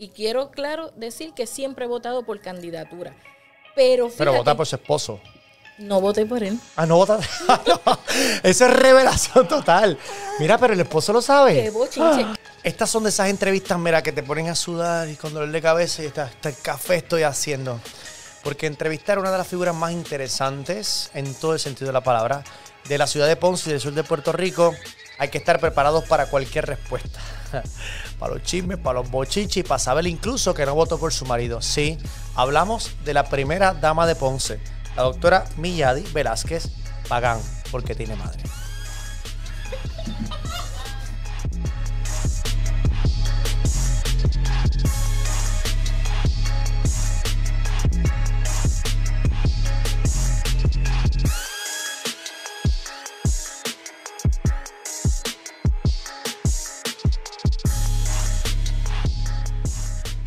Y quiero, claro, decir que siempre he votado por candidatura. Pero, Pero vota por su esposo. No voté por él. Ah, no votaste. Esa es revelación total. Mira, pero el esposo lo sabe. Qué Estas son de esas entrevistas, mira, que te ponen a sudar y con dolor de cabeza y está, el café estoy haciendo. Porque entrevistar a una de las figuras más interesantes, en todo el sentido de la palabra, de la ciudad de Ponce y del sur de Puerto Rico, hay que estar preparados para cualquier respuesta. para los chismes, para los bochichis, para saber incluso que no votó por su marido. Sí, hablamos de la primera dama de Ponce, la doctora Milladi Velázquez Pagán, porque tiene madre.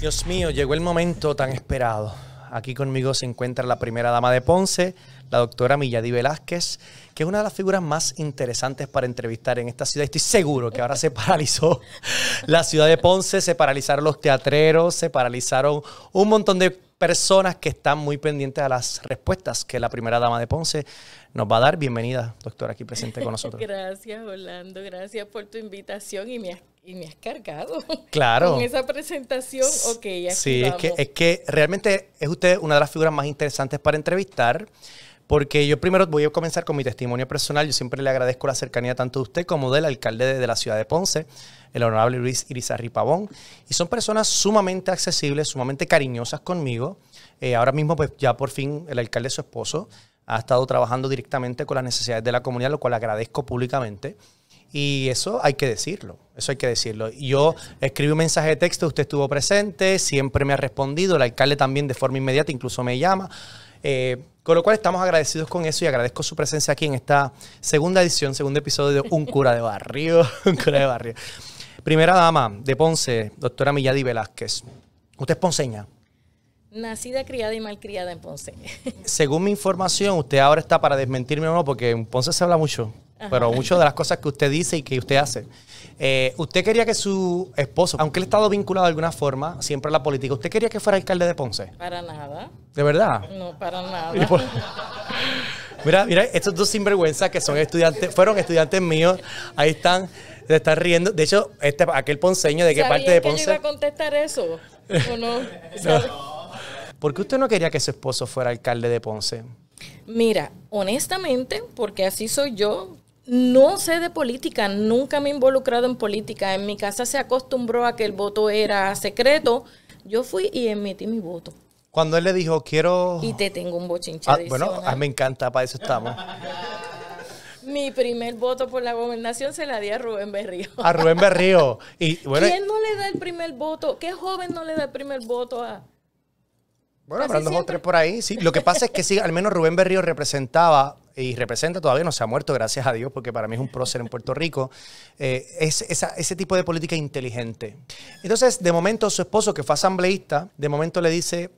Dios mío, llegó el momento tan esperado. Aquí conmigo se encuentra la primera dama de Ponce, la doctora Milladi Velázquez, que es una de las figuras más interesantes para entrevistar en esta ciudad. Estoy seguro que ahora se paralizó la ciudad de Ponce, se paralizaron los teatreros, se paralizaron un montón de personas que están muy pendientes a las respuestas que la primera dama de Ponce nos va a dar. Bienvenida, doctora, aquí presente con nosotros. Gracias, Orlando. Gracias por tu invitación y mi y me has cargado. Claro. Con esa presentación, ok. Aquí sí, Es, que, es que realmente es usted una de las figuras más interesantes para entrevistar. Porque yo primero voy a comenzar con mi testimonio personal. Yo siempre le agradezco la cercanía tanto de usted como del alcalde de la ciudad de Ponce, el honorable Luis Irizarri Pavón. Y son personas sumamente accesibles, sumamente cariñosas conmigo. Eh, ahora mismo, pues ya por fin el alcalde, su esposo, ha estado trabajando directamente con las necesidades de la comunidad, lo cual agradezco públicamente. Y eso hay que decirlo, eso hay que decirlo. Yo escribí un mensaje de texto, usted estuvo presente, siempre me ha respondido, el alcalde también de forma inmediata incluso me llama. Eh, con lo cual estamos agradecidos con eso y agradezco su presencia aquí en esta segunda edición, segundo episodio de Un cura de barrio, Un cura de barrio. Primera dama de Ponce, doctora Milladi Velázquez. ¿Usted es ponceña? Nacida, criada y mal criada en Ponce. Según mi información, usted ahora está para desmentirme o no, porque en Ponce se habla mucho pero muchas de las cosas que usted dice y que usted hace. Eh, usted quería que su esposo, aunque él ha estado vinculado de alguna forma, siempre a la política, ¿usted quería que fuera alcalde de Ponce? Para nada. ¿De verdad? No, para nada. mira, mira, estos dos sinvergüenzas que son estudiantes, fueron estudiantes míos, ahí están, se están riendo. De hecho, este, aquel ponceño, ¿de qué parte de Ponce? Que a contestar eso? ¿O no. ¿Por qué usted no quería que su esposo fuera alcalde de Ponce? Mira, honestamente, porque así soy yo, no sé de política, nunca me he involucrado en política. En mi casa se acostumbró a que el voto era secreto. Yo fui y emití mi voto. Cuando él le dijo, quiero... Y te tengo un bochinche ah, Bueno, ah, me encanta, para eso estamos. mi primer voto por la gobernación se la di a Rubén Berrío. A Rubén Berrío. Y, bueno, ¿Quién no le da el primer voto? ¿Qué joven no le da el primer voto a...? Bueno, habrán dos o tres por ahí, sí. Lo que pasa es que sí, al menos Rubén Berrío representaba y representa, todavía no se ha muerto, gracias a Dios, porque para mí es un prócer en Puerto Rico, eh, es ese tipo de política inteligente. Entonces, de momento, su esposo, que fue asambleísta, de momento le dice,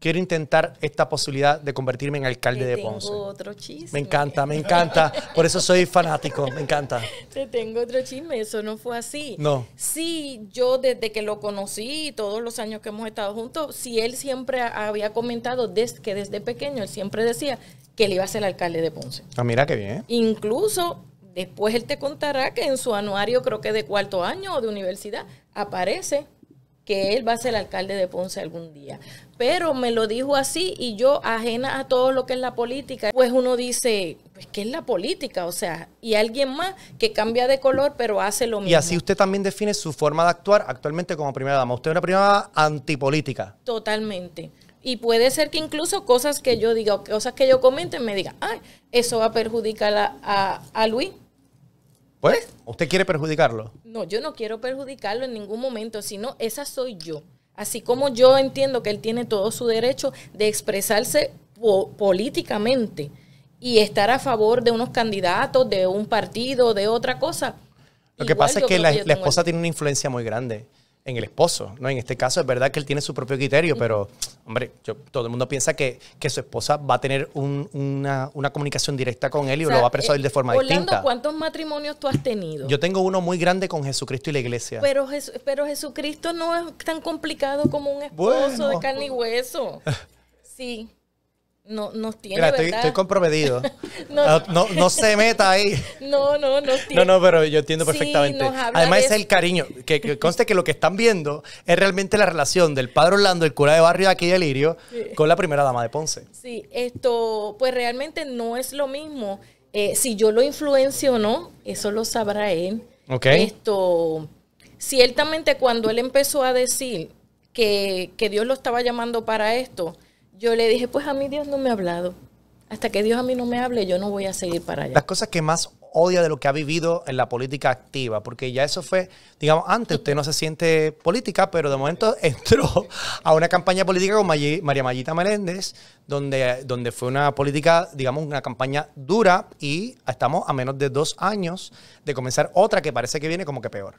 quiero intentar esta posibilidad de convertirme en alcalde de Ponce. Tengo otro chisme. Me encanta, me encanta. Por eso soy fanático, me encanta. Te tengo otro chisme, eso no fue así. No. Sí, yo desde que lo conocí, todos los años que hemos estado juntos, sí, él siempre había comentado desde, que desde pequeño él siempre decía que él iba a ser alcalde de Ponce. Ah, mira qué bien. Incluso después él te contará que en su anuario, creo que de cuarto año o de universidad, aparece que él va a ser alcalde de Ponce algún día. Pero me lo dijo así y yo, ajena a todo lo que es la política, pues uno dice, pues ¿qué es la política? O sea, y alguien más que cambia de color pero hace lo mismo. Y así usted también define su forma de actuar actualmente como primera dama. Usted es una primera dama antipolítica. Totalmente. Y puede ser que incluso cosas que yo diga o cosas que yo comente me diga, ay, eso va a perjudicar a, a Luis pues, ¿Usted quiere perjudicarlo? No, yo no quiero perjudicarlo en ningún momento, sino esa soy yo. Así como yo entiendo que él tiene todo su derecho de expresarse políticamente y estar a favor de unos candidatos, de un partido, de otra cosa. Lo que pasa es que la, esposa tiene una influencia muy grande en el esposo, ¿no? En este caso es verdad que él tiene su propio criterio, pero, hombre, yo, todo el mundo piensa que, su esposa va a tener una, comunicación directa con él y lo va a persuadir de eh, forma Orlando, distinta. ¿cuántos matrimonios tú has tenido? Yo tengo uno muy grande con Jesucristo y la iglesia. Pero, pero Jesucristo no es tan complicado como un esposo de carne y hueso. Sí no, no tiene. Mira, estoy, comprometido. no, no, se meta ahí. No, no, no tiene. No, no, pero yo entiendo perfectamente. Además, es el cariño. Que, conste que lo que están viendo es realmente la relación del padre Orlando, el cura de barrio de aquí de Lirio, con la primera dama de Ponce. Sí, esto, pues realmente no es lo mismo. Eh, si yo lo influencio o no, eso lo sabrá él. Ok. Esto, ciertamente cuando él empezó a decir que, que Dios lo estaba llamando para esto, yo le dije, pues a mí Dios no me ha hablado. Hasta que Dios a mí no me hable, yo no voy a seguir para allá. Las cosas que más odia de lo que ha vivido en la política activa, porque ya eso fue, digamos, antes usted no se siente política, pero de momento entró a una campaña política con María Mayita Meléndez, donde, donde fue una política, digamos, una campaña dura y estamos a menos de dos años de comenzar otra que parece que viene como que peor.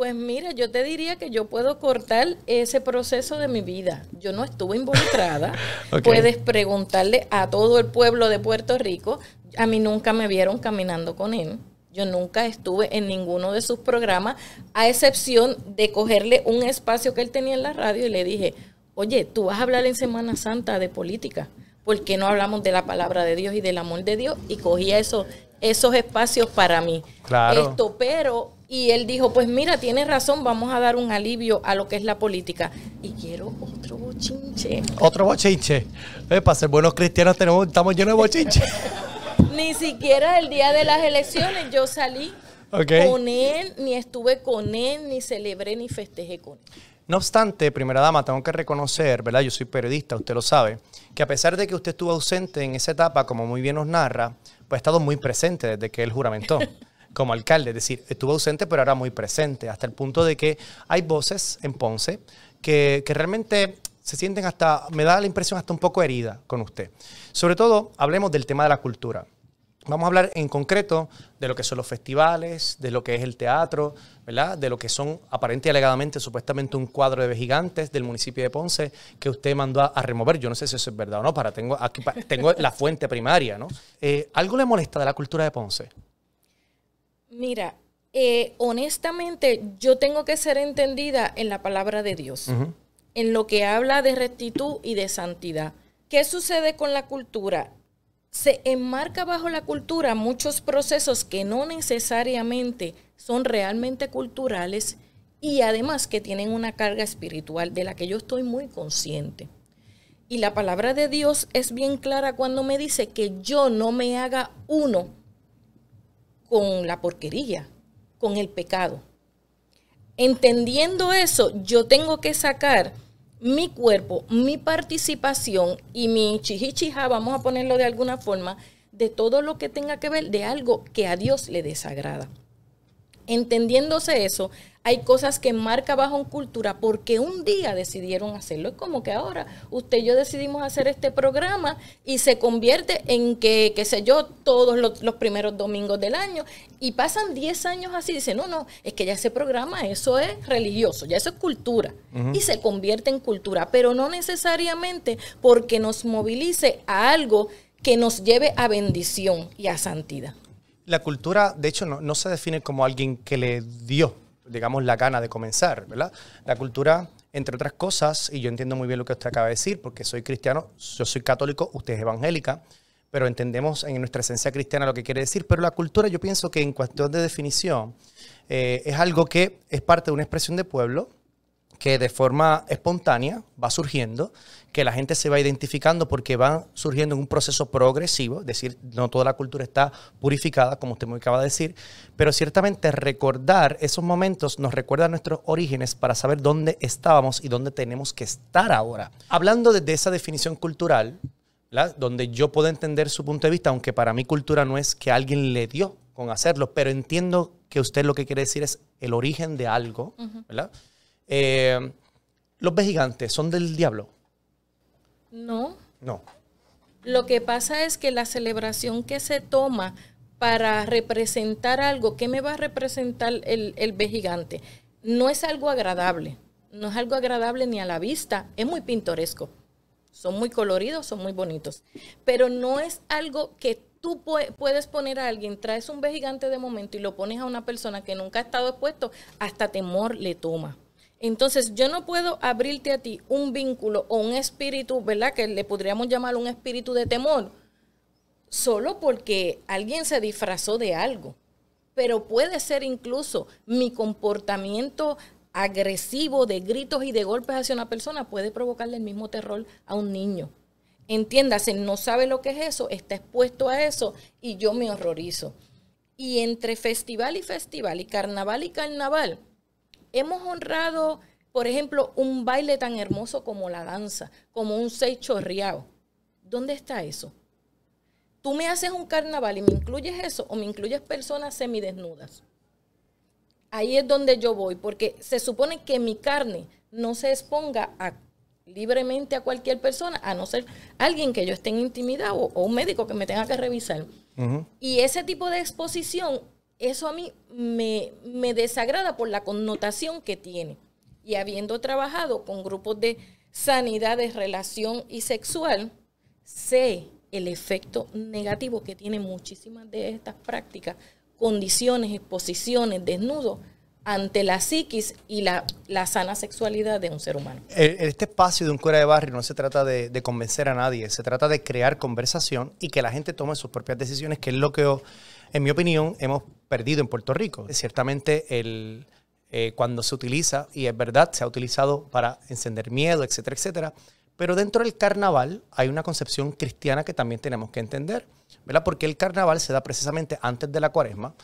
Pues mira, yo te diría que yo puedo cortar ese proceso de mi vida. Yo no estuve involucrada. Puedes preguntarle a todo el pueblo de Puerto Rico. A mí nunca me vieron caminando con él. Yo nunca estuve en ninguno de sus programas, a excepción de cogerle un espacio que él tenía en la radio y le dije, oye, tú vas a hablar en Semana Santa de política. ¿Por qué no hablamos de la palabra de Dios y del amor de Dios? Y cogía esos espacios para mí. Claro. Esto, pero y él dijo, pues mira, tiene razón, vamos a dar un alivio a lo que es la política. Y quiero otro bochinche. Otro bochinche. Eh, para ser buenos cristianos tenemos, estamos llenos de bochinche. ni siquiera el día de las elecciones yo salí con él, ni estuve con él, ni celebré, ni festejé con él. No obstante, primera dama, tengo que reconocer, ¿verdad? Yo soy periodista, usted lo sabe, que a pesar de que usted estuvo ausente en esa etapa, como muy bien nos narra, pues ha estado muy presente desde que él juramentó. como alcalde. Es decir, estuvo ausente, pero ahora muy presente, hasta el punto de que hay voces en Ponce que, que realmente se sienten hasta, me da la impresión hasta un poco herida con usted. Sobre todo, hablemos del tema de la cultura. Vamos a hablar en concreto de lo que son los festivales, de lo que es el teatro, ¿verdad? De lo que son aparente y alegadamente supuestamente un cuadro de gigantes del municipio de Ponce que usted mandó a, remover. Yo no sé si eso es verdad o no, para tengo aquí tengo la fuente primaria, ¿no? Eh, ¿Algo le molesta de la cultura de Ponce? Mira, eh, honestamente yo tengo que ser entendida en la palabra de Dios, en lo que habla de rectitud y de santidad. ¿Qué sucede con la cultura? Se enmarca bajo la cultura muchos procesos que no necesariamente son realmente culturales y además que tienen una carga espiritual de la que yo estoy muy consciente. Y la palabra de Dios es bien clara cuando me dice que yo no me haga uno con la porquería, con el pecado. Entendiendo eso, yo tengo que sacar mi cuerpo, mi participación y mi chichichija, vamos a ponerlo de alguna forma, de todo lo que tenga que ver de algo que a Dios le desagrada. Entendiéndose eso, hay cosas que marca bajo en cultura porque un día decidieron hacerlo. Es como que ahora usted y yo decidimos hacer este programa y se convierte en que, qué sé yo, todos los, primeros domingos del año. Y pasan 10 años así. Dicen, no, no, es que ya ese programa, eso es religioso, ya eso es cultura. Y se convierte en cultura, pero no necesariamente porque nos movilice a algo que nos lleve a bendición y a santidad. La cultura, de hecho, no se define como alguien que le dio digamos, la gana de comenzar, ¿verdad? La cultura, entre otras cosas, y yo entiendo muy bien lo que usted acaba de decir, porque soy cristiano, yo soy católico, usted es evangélica, pero entendemos en nuestra esencia cristiana lo que quiere decir. Pero la cultura, yo pienso que en cuestión de definición, eh, es algo que es parte de una expresión de pueblo, que de forma espontánea va surgiendo, que la gente se va identificando porque va surgiendo en un proceso progresivo, es decir, no toda la cultura está purificada, como usted me acaba de decir, pero ciertamente recordar esos momentos nos recuerda nuestros orígenes para saber dónde estábamos y dónde tenemos que estar ahora. Hablando de esa definición cultural, ¿verdad? donde yo puedo entender su punto de vista, aunque para mí cultura no es que alguien le dio con hacerlo, pero entiendo que usted lo que quiere decir es el origen de algo, ¿verdad? Eh, ¿Los vejigantes gigantes son del diablo? No. No. Lo que pasa es que la celebración que se toma para representar algo, ¿qué me va a representar el, el gigante? No es algo agradable, no es algo agradable ni a la vista, es muy pintoresco, son muy coloridos, son muy bonitos, pero no es algo que tú puedes poner a alguien, traes un vejigante gigante de momento y lo pones a una persona que nunca ha estado expuesto, hasta temor le toma. Entonces, yo no puedo abrirte a ti un vínculo o un espíritu, ¿verdad? Que le podríamos llamar un espíritu de temor, solo porque alguien se disfrazó de algo. Pero puede ser incluso mi comportamiento agresivo de gritos y de golpes hacia una persona puede provocarle el mismo terror a un niño. Entiéndase, no sabe lo que es eso, está expuesto a eso y yo me horrorizo. Y entre festival y festival y carnaval y carnaval, hemos honrado, por ejemplo, un baile tan hermoso como la danza, como un seis chorreado. ¿Dónde está eso? Tú me haces un carnaval y me incluyes eso o me incluyes personas semidesnudas. Ahí es donde yo voy, porque se supone que mi carne no se exponga libremente a cualquier persona, a no ser alguien que yo esté en intimidad o, un médico que me tenga que revisar. Y ese tipo de exposición eso a mí me, desagrada por la connotación que tiene. Y habiendo trabajado con grupos de sanidad de relación y sexual, sé el efecto negativo que tiene muchísimas de estas prácticas, condiciones, exposiciones, desnudos ante la psiquis y la, sana sexualidad de un ser humano. Eh, este espacio de un cura de barrio no se trata de, de, convencer a nadie, se trata de crear conversación y que la gente tome sus propias decisiones, que es lo que en mi opinión, hemos perdido en Puerto Rico. Ciertamente el, eh, cuando se utiliza, y es verdad, se ha utilizado para encender miedo, etcétera, etcétera, pero dentro del carnaval hay una concepción cristiana que también tenemos que entender, ¿verdad? Porque el carnaval se da precisamente antes de la cuaresma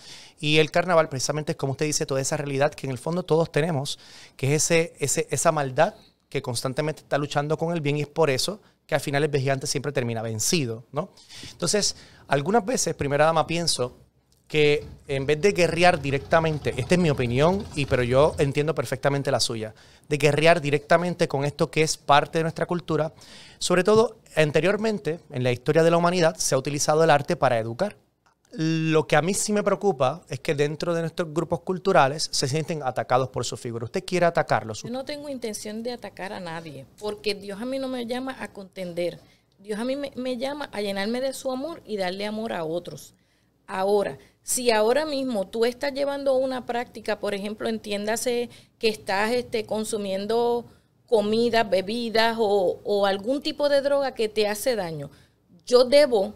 y el carnaval precisamente es como usted dice, toda esa realidad que en el fondo todos tenemos, que es ese, esa maldad que constantemente está luchando con el bien y es por eso que al final el vigilante siempre termina vencido, ¿no? Entonces, algunas veces, primera dama, pienso que en vez de guerrear directamente, esta es mi opinión, y, pero yo entiendo perfectamente la suya, de guerrear directamente con esto que es parte de nuestra cultura, sobre todo anteriormente, en la historia de la humanidad, se ha utilizado el arte para educar. Lo que a mí sí me preocupa es que dentro de nuestros grupos culturales se sienten atacados por su figura. ¿Usted quiere atacarlos? Yo no tengo intención de atacar a nadie, porque Dios a mí no me llama a contender. Dios a mí me, llama a llenarme de su amor y darle amor a otros. Ahora, si ahora mismo tú estás llevando una práctica, por ejemplo, entiéndase que estás este, consumiendo comida, bebidas o, o algún tipo de droga que te hace daño, yo debo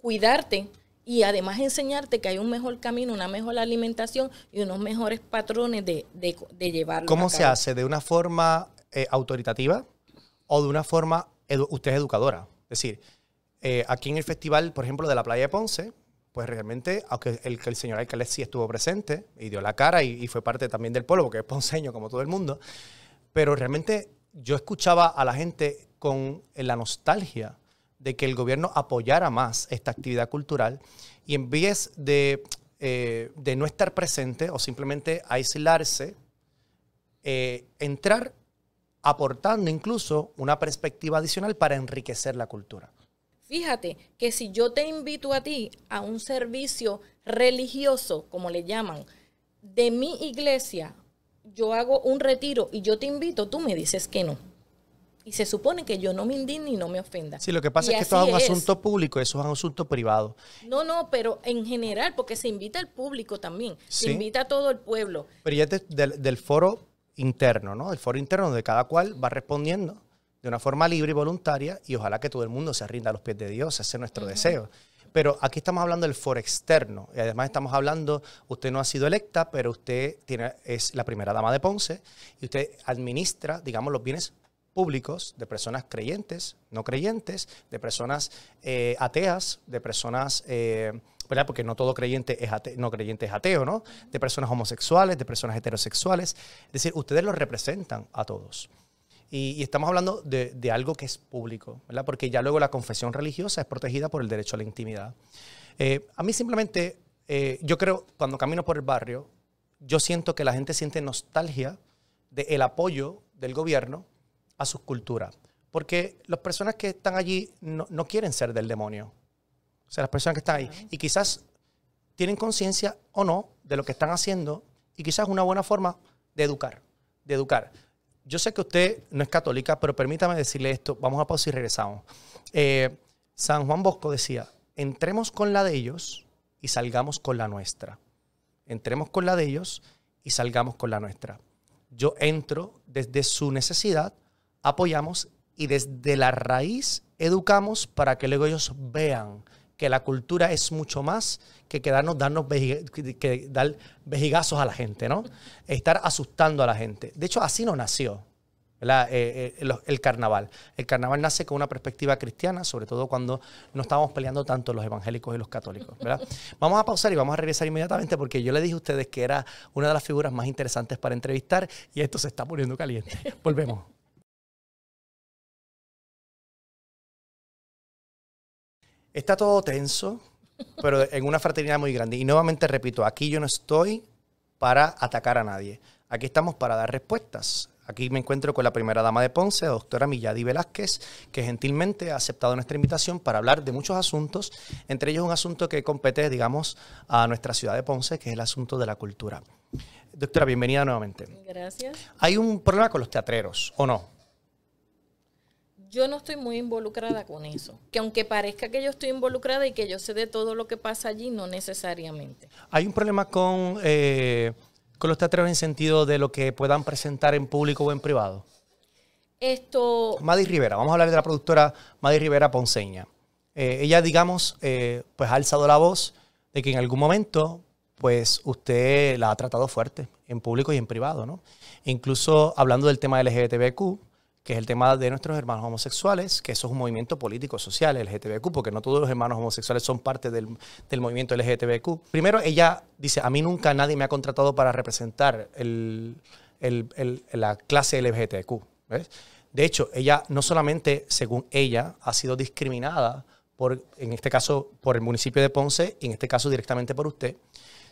cuidarte y además enseñarte que hay un mejor camino, una mejor alimentación y unos mejores patrones de, de, llevarlo. ¿Cómo se hace? ¿De una forma eh, autoritativa o de una forma, usted es educadora? Es decir, eh, aquí en el festival, por ejemplo, de la playa de Ponce, pues realmente, aunque el, el señor alcalde sí estuvo presente y dio la cara y, y fue parte también del pueblo, porque es ponceño como todo el mundo, pero realmente yo escuchaba a la gente con la nostalgia de que el gobierno apoyara más esta actividad cultural y en vez eh, de, no estar presente o simplemente aislarse, eh, entrar aportando incluso una perspectiva adicional para enriquecer la cultura. Fíjate que si yo te invito a ti a un servicio religioso, como le llaman, de mi iglesia, yo hago un retiro y yo te invito, tú me dices que no y se supone que yo no me indigne y no me ofenda. Sí, lo que pasa es que esto es un asunto público, eso es un asunto privado. No, no, pero en general, porque se invita al público también, se invita a todo el pueblo. Pero ya es del foro interno, ¿no? El foro interno donde cada cual va respondiendo de una forma libre y voluntaria y ojalá que todo el mundo se rinda a los pies de Dios, ese es nuestro deseo. Pero aquí estamos hablando del foro externo. Y además estamos hablando, usted no ha sido electa, pero usted tiene, es la primera dama de Ponce y usted administra, digamos, los bienes públicos, de personas creyentes, no creyentes, de personas eh, ateas, de personas, eh, ¿verdad? Porque no todo creyente es ateo, no creyente es ateo, ¿no? De personas homosexuales, de personas heterosexuales. Es decir, ustedes los representan a todos. Y, estamos hablando de, algo que es público, ¿verdad? Porque ya luego la confesión religiosa es protegida por el derecho a la intimidad. Eh, a mí simplemente, yo creo, cuando camino por el barrio, yo siento que la gente siente nostalgia del el apoyo del gobierno a sus culturas. Porque las personas que están allí no, quieren ser del demonio. O sea, las personas que están ahí. Y quizás tienen conciencia o no de lo que están haciendo y quizás una buena forma de educar, de educar. Yo sé que usted no es católica, pero permítame decirle esto. Vamos a pausa y regresamos. Eh, San Juan Bosco decía, entremos con la de ellos y salgamos con la nuestra. Entremos con la de ellos y salgamos con la nuestra. Yo entro desde su necesidad apoyamos y desde la raíz educamos para que luego ellos vean que la cultura es mucho más que quedarnos darnos dar vejigazos a la gente, ¿no? Estar asustando a la gente. De hecho, así no nació. Eh, eh, el, carnaval. El carnaval nace con una perspectiva cristiana, sobre todo cuando no estábamos peleando tanto los evangélicos y los católicos. Vamos a pausar y vamos a regresar inmediatamente porque yo le dije a ustedes que era una de las figuras más interesantes para entrevistar y esto se está poniendo caliente. Volvemos. Está todo tenso, pero en una fraternidad muy grande. Y nuevamente repito, aquí yo no estoy para atacar a nadie. Aquí estamos para dar respuestas. Aquí me encuentro con la primera dama de Ponce, doctora Milladi Velázquez, que gentilmente ha aceptado nuestra invitación para hablar de muchos asuntos, entre ellos un asunto que compete, digamos, a nuestra ciudad de Ponce, que es el asunto de la cultura. Doctora, bienvenida nuevamente. Gracias. Hay un problema con los teatreros, ¿o no? yo no estoy muy involucrada con eso. Que aunque parezca que yo estoy involucrada y que yo sé de todo lo que pasa allí, no necesariamente. Hay un problema con, eh, los teatros en sentido de lo que puedan presentar en público o en privado. Esto. Maddy Rivera, vamos a hablar de la productora Maddy Rivera Ponceña. Eh, ella, digamos, eh, pues ha alzado la voz de que en algún momento, pues usted la ha tratado fuerte en público y en privado, ¿no? E incluso hablando del tema LGBTQ, que es el tema de nuestros hermanos homosexuales, que eso es un movimiento político, social, LGTBQ, porque no todos los hermanos homosexuales son parte del, del movimiento LGTBQ. Primero, ella dice, a mí nunca nadie me ha contratado para representar el, el, el, la clase LGTBQ. De hecho, ella no solamente, según ella, ha sido discriminada, por, en este caso, por el municipio de Ponce, y en este caso directamente por usted,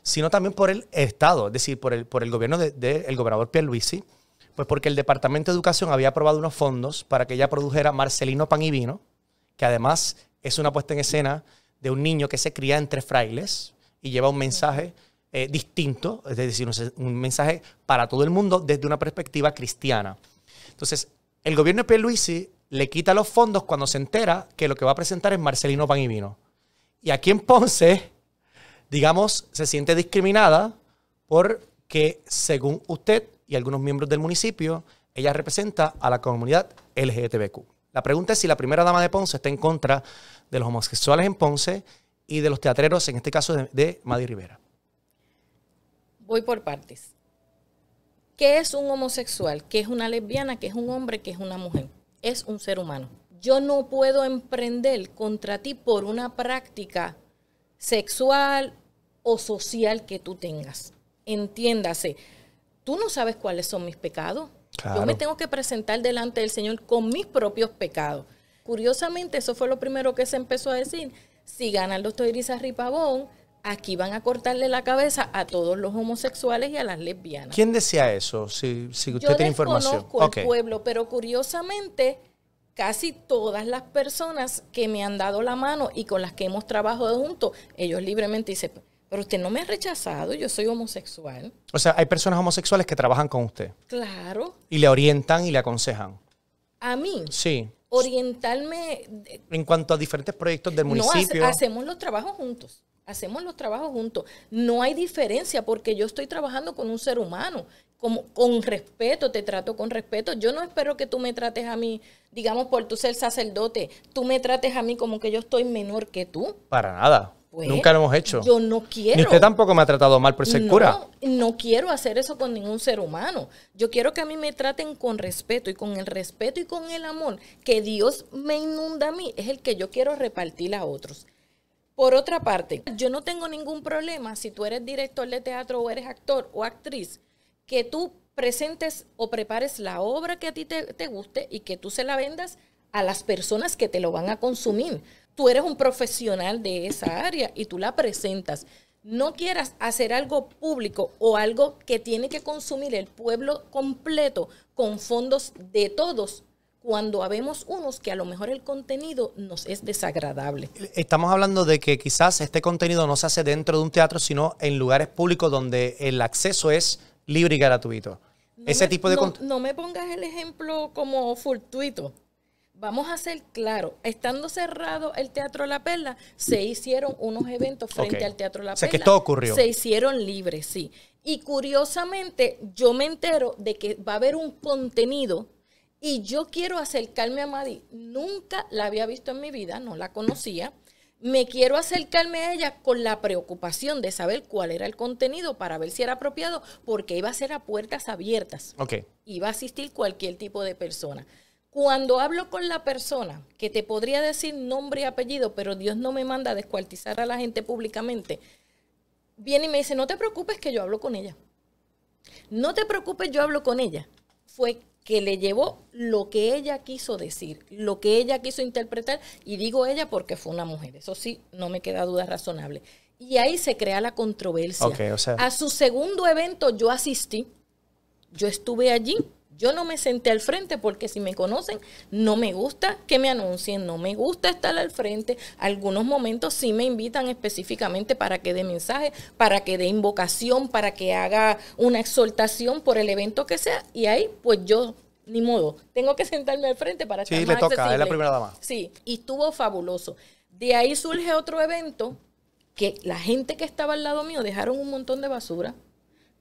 sino también por el Estado, es decir, por el, por el gobierno del de, gobernador Pierluisi, pues porque el Departamento de Educación había aprobado unos fondos para que ella produjera Marcelino Pan y Vino, que además es una puesta en escena de un niño que se cría entre frailes y lleva un mensaje eh, distinto, es decir, un, mensaje para todo el mundo desde una perspectiva cristiana. Entonces, el gobierno de Pierluisi le quita los fondos cuando se entera que lo que va a presentar es Marcelino Pan y Vino. Y aquí en Ponce, digamos, se siente discriminada porque, según usted, y algunos miembros del municipio, ella representa a la comunidad LGTBQ. La pregunta es si la primera dama de Ponce está en contra de los homosexuales en Ponce y de los teatreros, en este caso de, de Rivera. Voy por partes. ¿Qué es un homosexual? ¿Qué es una lesbiana? ¿Qué es un hombre? ¿Qué es una mujer? Es un ser humano. Yo no puedo emprender contra ti por una práctica sexual o social que tú tengas. Entiéndase, tú no sabes cuáles son mis pecados. Yo me tengo que presentar delante del Señor con mis propios pecados. Curiosamente, eso fue lo primero que se empezó a decir. Si gana el doctor Ripabón, aquí van a cortarle la cabeza a todos los homosexuales y a las lesbianas. ¿Quién decía eso? Si, usted tiene información. Yo pueblo, pero curiosamente casi todas las personas que me han dado la mano y con las que hemos trabajado juntos, ellos libremente dicen, pero usted no me ha rechazado, yo soy homosexual. O sea, hay personas homosexuales que trabajan con usted. Claro. Y le orientan y le aconsejan. A mí. Sí. Orientarme. En cuanto a diferentes proyectos del municipio. No, hacemos los trabajos juntos. Hacemos los trabajos juntos. No hay diferencia porque yo estoy trabajando con un ser humano. Como, con respeto, te trato con respeto. Yo no espero que tú me trates a mí, digamos, por tu ser sacerdote, tú me trates a mí como que yo estoy menor que tú. Para nada. Nunca lo hemos hecho. Yo no quiero. Ni usted tampoco me ha tratado mal por ser cura. No quiero hacer eso con ningún ser humano. Yo quiero que a mí me traten con respeto y con el respeto y con el amor que Dios me inunda a mí es el que yo quiero repartir a otros. Por otra parte, yo no tengo ningún problema si tú eres director de teatro o eres actor o actriz, que tú presentes o prepares la obra que a ti te guste y que tú se la vendas a las personas que te lo van a consumir tú eres un profesional de esa área y tú la presentas. No quieras hacer algo público o algo que tiene que consumir el pueblo completo con fondos de todos cuando habemos unos que a lo mejor el contenido nos es desagradable. Estamos hablando de que quizás este contenido no se hace dentro de un teatro, sino en lugares públicos donde el acceso es libre y gratuito. Ese tipo de no, no me pongas el ejemplo como fortuito vamos a ser claros, estando cerrado el Teatro La Perla, se hicieron unos eventos frente al Teatro La Perla. O sea, que todo ocurrió. Se hicieron libres, sí. Y curiosamente, yo me entero de que va a haber un contenido y yo quiero acercarme a Madi. Nunca la había visto en mi vida, no la conocía. Me quiero acercarme a ella con la preocupación de saber cuál era el contenido para ver si era apropiado, porque iba a ser a puertas abiertas. Okay. Iba a asistir cualquier tipo de persona. Cuando hablo con la persona que te podría decir nombre y apellido, pero Dios no me manda a descuartizar a la gente públicamente, viene y me dice, no te preocupes que yo hablo con ella. No te preocupes, yo hablo con ella. Fue que le llevó lo que ella quiso decir, lo que ella quiso interpretar, y digo ella porque fue una mujer, eso sí, no me queda duda razonable. Y ahí se crea la controversia. A su segundo evento yo asistí, yo estuve allí, yo no me senté al frente porque si me conocen, no me gusta que me anuncien, no me gusta estar al frente. Algunos momentos sí me invitan específicamente para que dé mensaje, para que dé invocación, para que haga una exhortación por el evento que sea. Y ahí pues yo ni modo. Tengo que sentarme al frente para que sí, le toca, es la primera dama. Sí, y estuvo fabuloso. De ahí surge otro evento que la gente que estaba al lado mío dejaron un montón de basura.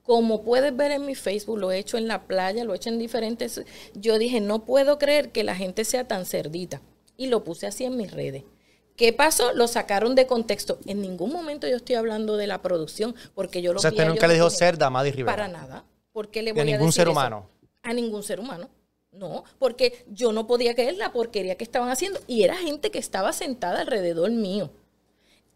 Como puedes ver en mi Facebook, lo he hecho en la playa, lo he hecho en diferentes... Yo dije, no puedo creer que la gente sea tan cerdita. Y lo puse así en mis redes. ¿Qué pasó? Lo sacaron de contexto. En ningún momento yo estoy hablando de la producción, porque yo lo... O sea, usted nunca le dijo cerda a Rivera. Para nada. ¿Por le voy a, a ningún ser humano. A ningún ser humano. No, porque yo no podía creer la porquería que estaban haciendo. Y era gente que estaba sentada alrededor mío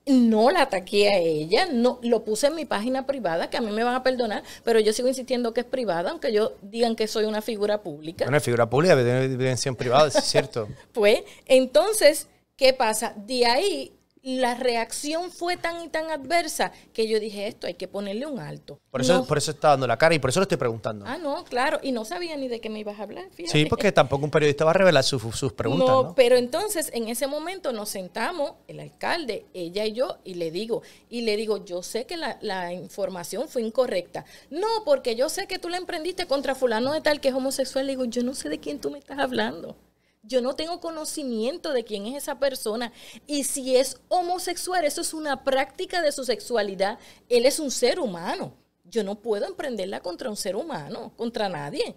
no la ataqué a ella, no lo puse en mi página privada, que a mí me van a perdonar, pero yo sigo insistiendo que es privada, aunque yo digan que soy una figura pública. Una figura pública, pero tiene evidencia en es cierto. pues, entonces, ¿qué pasa? De ahí la reacción fue tan y tan adversa que yo dije esto, hay que ponerle un alto. Por eso, por eso está dando la cara y por eso lo estoy preguntando. Ah, no, claro, y no sabía ni de qué me ibas a hablar. Sí, porque tampoco un periodista va a revelar sus preguntas. No, pero entonces en ese momento nos sentamos, el alcalde, ella y yo, y le digo, y le digo, yo sé que la, la información fue incorrecta. No, porque yo sé que tú la emprendiste contra fulano de tal que es homosexual. Le digo, yo no sé de quién tú me estás hablando. Yo no tengo conocimiento de quién es esa persona. Y si es homosexual, eso es una práctica de su sexualidad. Él es un ser humano. Yo no puedo emprenderla contra un ser humano, contra nadie.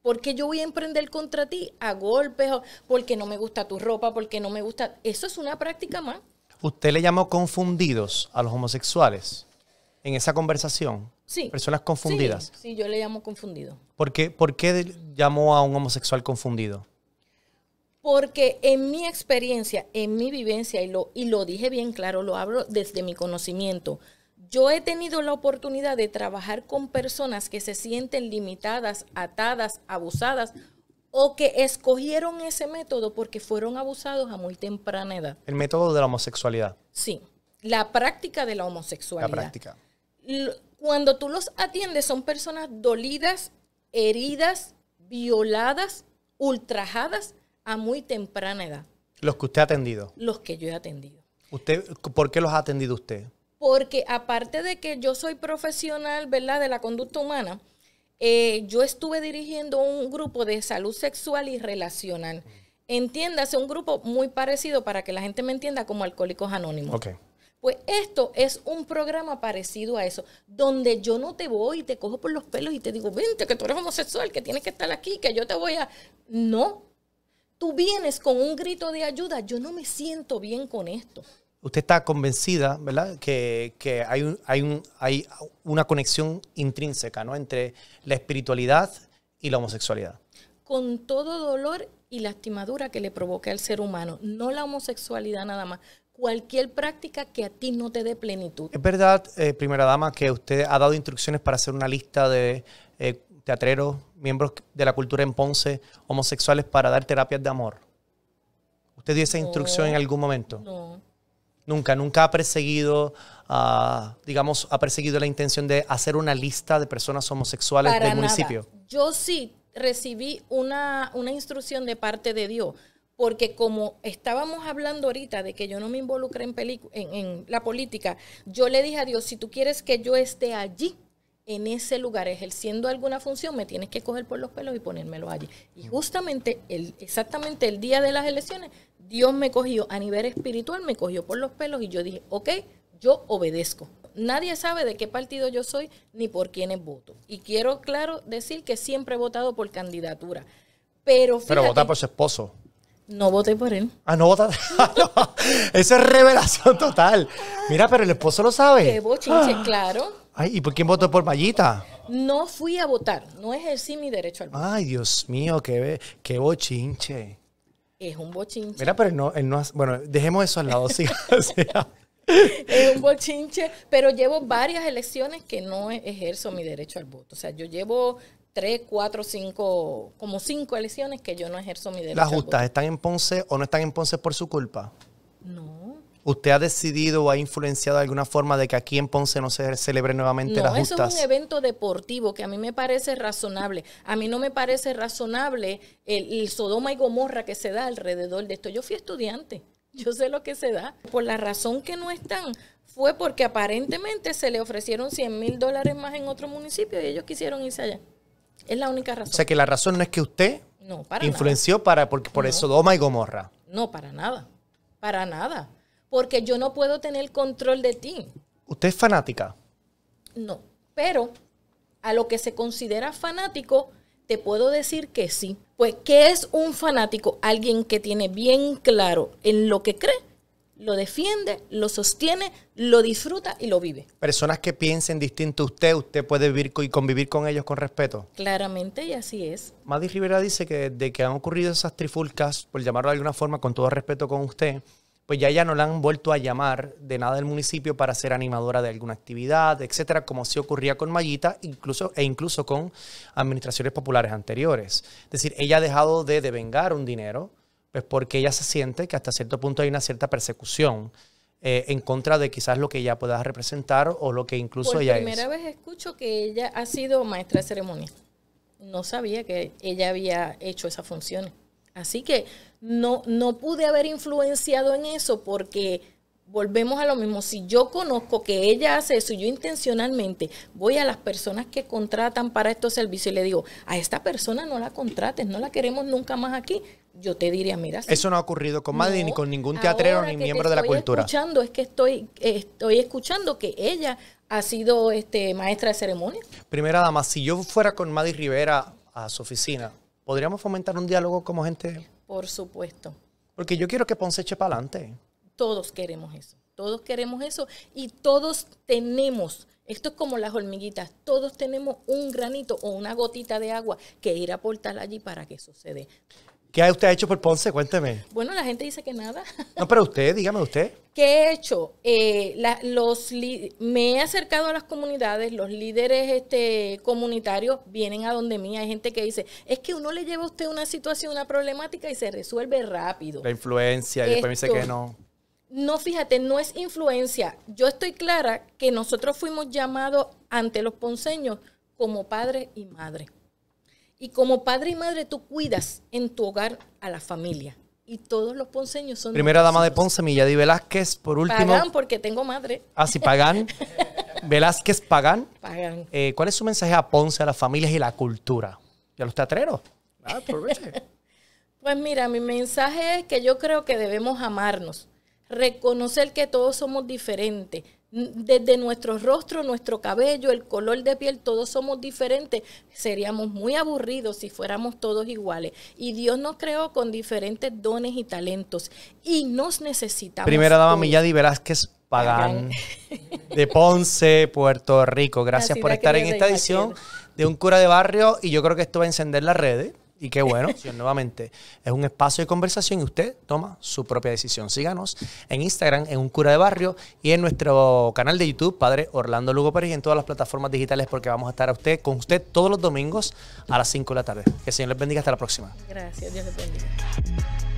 Porque yo voy a emprender contra ti a golpes, porque no me gusta tu ropa, porque no me gusta. Eso es una práctica más. ¿Usted le llamó confundidos a los homosexuales en esa conversación? Sí. Personas confundidas. Sí, yo le llamo confundido. ¿Por ¿Por qué llamó a un homosexual confundido? Porque en mi experiencia, en mi vivencia, y lo, y lo dije bien claro, lo hablo desde mi conocimiento, yo he tenido la oportunidad de trabajar con personas que se sienten limitadas, atadas, abusadas o que escogieron ese método porque fueron abusados a muy temprana edad. El método de la homosexualidad. Sí, la práctica de la homosexualidad. La práctica. Cuando tú los atiendes son personas dolidas, heridas, violadas, ultrajadas a muy temprana edad. Los que usted ha atendido. Los que yo he atendido. ¿Usted, ¿Por qué los ha atendido usted? Porque aparte de que yo soy profesional, ¿verdad?, de la conducta humana, eh, yo estuve dirigiendo un grupo de salud sexual y relacional. Mm. Entiéndase, un grupo muy parecido, para que la gente me entienda, como Alcohólicos Anónimos. Pues esto es un programa parecido a eso, donde yo no te voy y te cojo por los pelos y te digo, vente, que tú eres homosexual, que tienes que estar aquí, que yo te voy a... No, tú vienes con un grito de ayuda, yo no me siento bien con esto. Usted está convencida, ¿verdad?, que, hay, un, hay, un, hay una conexión intrínseca, ¿no?, entre la espiritualidad y la homosexualidad. Con todo dolor y lastimadura que le provoca al ser humano, no la homosexualidad nada más, cualquier práctica que a ti no te dé plenitud. Es verdad, eh, primera dama, que usted ha dado instrucciones para hacer una lista de eh, teatreros, miembros de la cultura en Ponce homosexuales para dar terapias de amor? ¿Usted dio esa instrucción en algún momento? No. Nunca, nunca ha perseguido, ah, digamos, ha perseguido la intención de hacer una lista de personas homosexuales del municipio. Yo sí recibí una, instrucción de parte de Dios, porque como estábamos hablando ahorita de que yo no me involucré en la política, yo le dije a Dios, si tú quieres que yo esté allí, en ese lugar ejerciendo alguna función, me tienes que coger por los pelos y ponérmelo allí. Y justamente, el, exactamente el día de las elecciones, Dios me cogió a nivel espiritual, me cogió por los pelos y yo dije, ok, yo obedezco. Nadie sabe de qué partido yo soy ni por quiénes voto. Y quiero, claro, decir que siempre he votado por candidatura. Pero, votar por su esposo. No voté por él. Ah, no votar. esa es revelación total. Mira, pero el esposo lo sabe. Qué bochinche, ah. claro. Ay, ¿y por quién votó por Mayita? No fui a votar, no ejercí mi derecho al voto. Ay, Dios mío, qué, qué bochinche. Es un bochinche. Mira, pero él no, él no, bueno, dejemos eso al lado, sí. es un bochinche, pero llevo varias elecciones que no ejerzo mi derecho al voto. O sea, yo llevo tres, cuatro, cinco, como cinco elecciones que yo no ejerzo mi derecho. al voto. ¿Las justas están en Ponce o no están en Ponce por su culpa? No. ¿Usted ha decidido o ha influenciado de alguna forma de que aquí en Ponce no se celebre nuevamente las justas? Eso es un evento deportivo que a mí me parece razonable. A mí no me parece razonable el, Sodoma y Gomorra que se da alrededor de esto. Yo fui estudiante, yo sé lo que se da. Por la razón que no están fue porque aparentemente se le ofrecieron 100 mil dólares más en otro municipio y ellos quisieron irse allá. Es la única razón. O sea que la razón no es que usted influenció para, por, por el Sodoma y Gomorra. No, para nada. Para nada porque yo no puedo tener control de ti. ¿Usted es fanática? No, pero a lo que se considera fanático, te puedo decir que sí. Pues, ¿qué es un fanático? Alguien que tiene bien claro en lo que cree, lo defiende, lo sostiene, lo disfruta y lo vive. Personas que piensen distinto a usted, usted puede vivir y convivir con ellos con respeto. Claramente, y así es. Maddy Rivera dice que de que han ocurrido esas trifulcas, por llamarlo de alguna forma, con todo respeto con usted, pues ya ya no la han vuelto a llamar de nada del municipio para ser animadora de alguna actividad, etcétera, como sí ocurría con Mayita incluso, e incluso con administraciones populares anteriores. Es decir, ella ha dejado de devengar un dinero, pues porque ella se siente que hasta cierto punto hay una cierta persecución eh, en contra de quizás lo que ella pueda representar o lo que incluso ella es. Por primera vez escucho que ella ha sido maestra de ceremonia. No sabía que ella había hecho esas funciones. Así que no, no pude haber influenciado en eso porque volvemos a lo mismo. Si yo conozco que ella hace eso yo intencionalmente voy a las personas que contratan para estos servicios y le digo, a esta persona no la contrates, no la queremos nunca más aquí, yo te diría, mira. Eso no ha ocurrido con Maddy ni con ningún teatrero ni miembro de la cultura. Escuchando, es que estoy, estoy escuchando que ella ha sido este, maestra de ceremonia. Primera dama, si yo fuera con Maddy Rivera a su oficina, ¿podríamos fomentar un diálogo como gente? Por supuesto. Porque yo quiero que Ponce eche para adelante. Todos queremos eso. Todos queremos eso y todos tenemos, esto es como las hormiguitas, todos tenemos un granito o una gotita de agua que ir a aportar allí para que suceda. ¿Qué usted ha hecho por Ponce? Cuénteme. Bueno, la gente dice que nada. No, pero usted, dígame usted. ¿Qué he hecho? Eh, los me he acercado a las comunidades, los líderes este, comunitarios vienen a donde mí. Hay gente que dice, es que uno le lleva a usted una situación, una problemática y se resuelve rápido. La influencia, y después me dice que no. No, fíjate, no es influencia. Yo estoy clara que nosotros fuimos llamados ante los ponceños como padres y madres. Y como padre y madre, tú cuidas en tu hogar a la familia. Y todos los ponceños son... Primera dama de Ponce, Milladi Velázquez, por último... pagan porque tengo madre. Ah, sí, pagan. Velázquez Pagan. pagan eh, ¿Cuál es su mensaje a Ponce, a las familias y la cultura? ¿Y a los teatreros? Ah, Pues mira, mi mensaje es que yo creo que debemos amarnos, reconocer que todos somos diferentes, desde nuestro rostro, nuestro cabello, el color de piel, todos somos diferentes. Seríamos muy aburridos si fuéramos todos iguales. Y Dios nos creó con diferentes dones y talentos. Y nos necesitamos. Primera dama Milladi Velázquez Pagán de Ponce, Puerto Rico. Gracias por estar en esta edición de Un Cura de Barrio. Y yo creo que esto va a encender las redes. Y qué bueno, nuevamente, es un espacio de conversación y usted toma su propia decisión. Síganos en Instagram, en Un Cura de Barrio y en nuestro canal de YouTube, Padre Orlando Lugo Pérez, y en todas las plataformas digitales, porque vamos a estar a usted, con usted todos los domingos a las 5 de la tarde. Que el Señor les bendiga. Hasta la próxima. Gracias, Dios les bendiga.